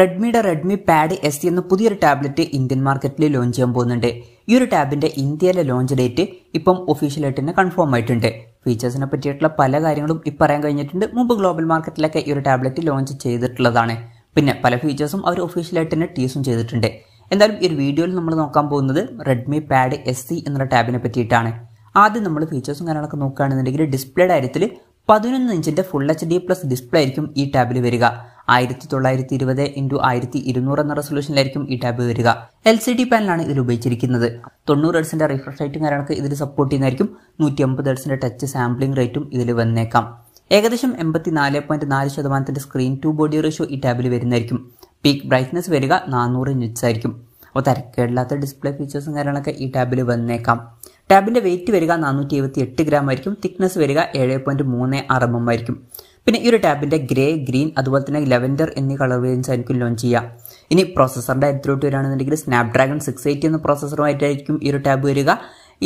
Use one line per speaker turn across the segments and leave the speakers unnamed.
റെഡ്മിയുടെ Redmi pad S എന്ന പുതിയൊരു tablet Indian മാർക്കറ്റിൽ ലോഞ്ച് ചെയ്യാൻ പോകുന്നുണ്ട് ഈ ഒരു ടാബിന്റെ ഇന്ത്യയിലെ ലോഞ്ച് ഡേറ്റ് ഇപ്പം ഒഫീഷ്യലായിട്ട് തന്നെ കൺഫേം ആയിട്ടുണ്ട് ഫീച്ചേഴ്സിനെ പറ്റിയിട്ടുള്ള പല കാര്യങ്ങളും ഇപ്പം പറയാൻ കഴിഞ്ഞിട്ടുണ്ട് മുമ്പ് ഗ്ലോബൽ മാർക്കറ്റിലൊക്കെ ഈ ഒരു ടാബ്ലറ്റ് ലോഞ്ച് ചെയ്തിട്ടുള്ളതാണ് പിന്നെ പല ഫീച്ചേഴ്സും അവർ ഒഫീഷ്യലായിട്ട് തന്നെ ടീസും ചെയ്തിട്ടുണ്ട് എന്തായാലും ഈ ഒരു വീഡിയോയിൽ നമ്മൾ നോക്കാൻ പോകുന്നത് റെഡ്മി പാഡ് എസ് സി എന്നുള്ള ടാബിനെ പറ്റിയിട്ടാണ് ആദ്യം നമ്മൾ ഫീച്ചേഴ്സും കാര്യങ്ങളൊക്കെ നോക്കുകയാണെന്നുണ്ടെങ്കിൽ ഡിസ്പ്ലേയുടെ കാര്യത്തിൽ പതിനൊന്ന് ഇഞ്ചിന്റെ full H D plus display ആയിരിക്കും ഈ ടാബിൽ വരിക ആയിരത്തി തൊള്ളായിരത്തി ഇരുപത് ഇൻറ്റു ആയിരത്തി ഇരുന്നൂറ് എന്ന റെസൊല്യൂഷനിലായിരിക്കും ഈ ടാബ് വരിക എൽ സി ഡി പാനലാണ് ഇതിൽ ഉപയോഗിച്ചിരിക്കുന്നത് തൊണ്ണൂറ് ഹെഡ്സിൻ്റെ റിഫ്രഷ് റേറ്റും കാര്യങ്ങൾക്ക് ഇതിൽ സപ്പോർട്ട് ചെയ്യുന്നതായിരിക്കും നൂറ്റി അമ്പത് ഹെഡ്സിൻ്റെ ടച്ച് സാമ്പിളിംഗ് റേറ്റും ഇതിൽ വന്നേക്കാം ഏകദേശം എൺപത്തി നാല് പോയിന്റ് നാല് ശതമാനത്തിൻ്റെ സ്ക്രീൻ ടു ബോഡി റേഷ്യോ ഈ ടാബിൽ വരുന്നതായിരിക്കും പീക്ക് ബ്രൈറ്റ്നസ് വരിക നാനൂറ് നിറ്റ്സ് ആയിരിക്കും അപ്പോൾ തരക്കേടില്ലാത്ത ഡിസ്പ്ലേ ഫീച്ചേഴ്സും കാര്യങ്ങളൊക്കെ ഈ ടാബിൽ വന്നേക്കാം ടാബിൻ്റെ വെയിറ്റ് വരിക നാനൂറ്റി എഴുപത്തി എട്ട് ഗ്രാം ആയിരിക്കും തിക്നെസ് വരിക ഏഴ് പോയിന്റ് മൂന്ന് ആറ് എം എം ആയിരിക്കും പിന്നെ ഈ ഒരു ടാബിൻ്റെ ഗ്രേ ഗ്രീൻ അതുപോലെ തന്നെ ലെവൻഡർ എന്നീ കളർ വേരിയൻസ് ആയിരിക്കും ലോഞ്ച് ചെയ്യുക ഇനി പ്രോസസ്സറിൻ്റെ കാര്യത്തിലോട്ട് വരികയാണെന്നുണ്ടെങ്കിൽ സ്നാപ്ഡ്രാഗൺ സിക്സ് എയ്റ്റി എന്ന പ്രോസസ്സറുമായിട്ടായിരിക്കും ഈ ഒരു ടാബ് വരിക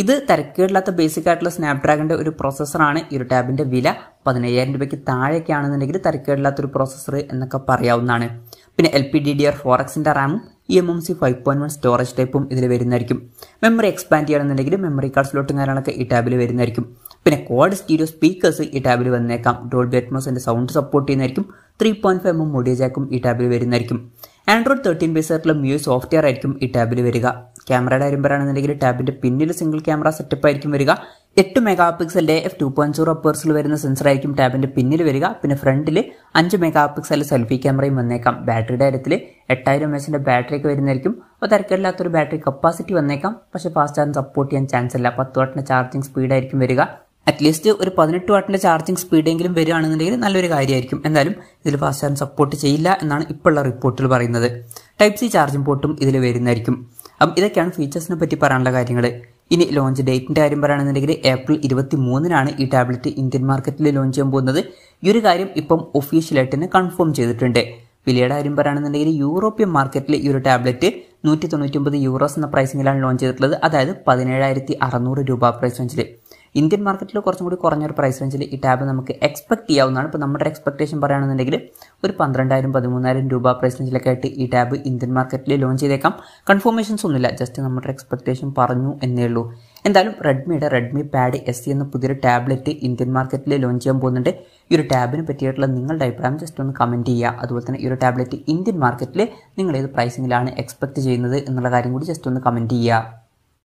ഇത് തിരക്കേടില്ലാത്ത ബേസിക് ആയിട്ടുള്ള സ്നാപ്ഡ്രാഗൻ്റെ ഒരു പ്രോസസ്സറാണ് ഈ ഒരു ടാബിൻ്റെ വില പതിനയ്യായിരം രൂപയ്ക്ക് താഴെയൊക്കെ ആണെന്നുണ്ടെങ്കിൽ തിരക്കേടില്ലാത്തൊരു പ്രോസസ്സർ എന്നൊക്കെ പറയാവുന്നതാണ് പിന്നെ L P D D R four എക്സിൻ്റെ റാമും E M M C five point one storage ടൈപ്പും ഇതിൽ വരുന്നതായിരിക്കും മെമ്മറി എക്സ്പാൻഡ് ചെയ്യണമെന്നുണ്ടെങ്കിൽ മെമ്മറി സ്ലോട്ടും കാര്യങ്ങളൊക്കെ ഈ ടാബിൽ വരുന്നതായിരിക്കും പിന്നെ ക്വാഡ് സ്റ്റീരിയോ സ്പീക്കേഴ്സ് ഈ ടാബിൽ വന്നേക്കാം ഡോൾബി അറ്റ്മോസിൻ്റെ സൗണ്ട് സപ്പോർട്ട് ചെയ്യുന്നതായിരിക്കും three point five M audio ജാക്കും ഈ ടാബിൽ വരുന്നതായിരിക്കും ആൻഡ്രോയിഡ് തേർട്ടീൻ ബേസ് ആയിട്ടുള്ള മ്യൂ സോഫ്റ്റ്വെയർ ആയിരിക്കും ഈ ടാബിൽ വരിക ക്യാമറയുടെ വരുമ്പോഴാണെന്നുണ്ടെങ്കിൽ ടാബിൻ്റെ പിന്നിൽ സിംഗിൾ ക്യാമറ സെറ്റപ്പ് ആയിരിക്കും വരിക എട്ട് മെഗാ പിക്സലിൻ്റെ എഫ് ടു പോയിൻറ്റ് സീറോ പേഴ്സിൽ വരുന്ന സെൻസർ ആയിരിക്കും ടാബിൻ്റെ പിന്നിൽ വരിക പിന്നെ ഫ്രണ്ടിൽ അഞ്ച് മെഗാ പിക്സലിൻ്റെ സെൽഫി ക്യാമറയും വന്നേക്കാം ബാറ്ററിയുടെ കാര്യത്തിൽ എട്ടായിരം എം എച്ചിൻ്റെ ബാറ്ററിയൊക്കെ വരുന്നതായിരിക്കും അപ്പോൾ തിരക്കില്ലാത്തൊരു ബാറ്ററി കപ്പാസിറ്റി വന്നേക്കാം പക്ഷേ ഫാസ്റ്റ് ചാർജ് സപ്പോർട്ട് ചെയ്യാൻ ചാൻസ് ഇല്ല പത്ത് വട്ടിൻ്റെ ചാർജിങ് സ്പീഡായിരിക്കും വരിക അറ്റ്ലീസ്റ്റ് ഒരു പതിനെട്ട് വാട്ടിൻ്റെ ചാർജിങ് സ്പീഡെങ്കിലും വരികയാണെന്നുണ്ടെങ്കിൽ നല്ലൊരു കാര്യമായിരിക്കും എന്തായാലും ഇതിൽ ഫാസ്റ്റ് ചാർജ് സപ്പോർട്ട് ചെയ്യില്ല എന്നാണ് ഇപ്പോഴുള്ള റിപ്പോർട്ടിൽ പറയുന്നത് ടൈപ്പ് സി ചാർജിംഗ് പോർട്ടും ഇതിൽ വരുന്നതായിരിക്കും അപ്പം ഇതൊക്കെയാണ് ഫീച്ചേഴ്സിനെ പറ്റി പറയാനുള്ള കാര്യങ്ങൾ ഇനി ലോഞ്ച് ഡേറ്റിൻ്റെ കാര്യം പറയുകയാണെന്നുണ്ടെങ്കിൽ ഏപ്രിൽ ഇരുപത്തി മൂന്നിനാണ് ഈ ടാബ്ലറ്റ് ഇന്ത്യൻ മാർക്കറ്റിൽ ലോഞ്ച് ചെയ്യാൻ പോകുന്നത് ഈ ഒരു കാര്യം ഇപ്പം ഒഫീഷ്യലായിട്ട് തന്നെ കൺഫേം ചെയ്തിട്ടുണ്ട് വിലയുടെ കാര്യം പറയുകയാണെന്നുണ്ടെങ്കിൽ യൂറോപ്യൻ മാർക്കറ്റിൽ ഈ ഒരു ടാബ്ലറ്റ് നൂറ്റി തൊണ്ണൂറ്റി ഒമ്പത് യൂറോസ് എന്ന പ്രൈസിങ്ങിലാണ് ലോഞ്ച് ചെയ്തിട്ടുള്ളത് അതായത് പതിനേഴായിരത്തി അറുന്നൂറ് രൂപ പ്രൈസ് ലോഞ്ചിൽ ഇന്ത്യൻ മാർക്കറ്റിൽ കുറച്ചും കൂടി കുറഞ്ഞൊരു പ്രൈസ് റേഞ്ചിൽ ഈ ടാബ് നമുക്ക് എക്സ്പെക്ട് ചെയ്യാവുന്നതാണ് ഇപ്പോൾ നമ്മുടെ എക്സ്പെക്ടേഷൻ പറയുകയാണെന്നുണ്ടെങ്കിൽ ഒരു പന്ത്രണ്ടായിരം പതിമൂന്നായിരം രൂപ പ്രൈസ് റേഞ്ചിലൊക്കെ ആയിട്ട് ഈ ടാബ് ഇന്ത്യൻ മാർക്കറ്റിൽ ലോഞ്ച് ചെയ്തേക്കാം കൺഫർമേഷൻസ് ഒന്നുമില്ല ജസ്റ്റ് നമ്മുടെ എക്സ്പെക്ടേഷൻ പറഞ്ഞു എന്നേ ഉള്ളൂ എന്തായാലും റെഡ്മിയുടെ റെഡ്മി പാഡ് എസ് സി എന്ന പുതിയൊരു ടാബ്ലറ്റ് ഇന്ത്യൻ മാർക്കറ്റിൽ ലോഞ്ച് ചെയ്യാൻ പോകുന്നുണ്ട് ഈ ഒരു ടാബിനെ പറ്റിയിട്ടുള്ള നിങ്ങളുടെ അഭിപ്രായം ജസ്റ്റ് ഒന്ന് കമൻറ്റ് ചെയ്യുക അതുപോലെ തന്നെ ഈ ഒരു ടാബ്ലറ്റ് ഇന്ത്യൻ മാർക്കറ്റിൽ നിങ്ങൾ ഏത് പ്രൈസിങ്ങിലാണ് എക്സ്പെക്ട് ചെയ്യുന്നത് എന്നുള്ള കാര്യം കൂടി ജസ്റ്റ് ഒന്ന് കമൻറ്റ് ചെയ്യുക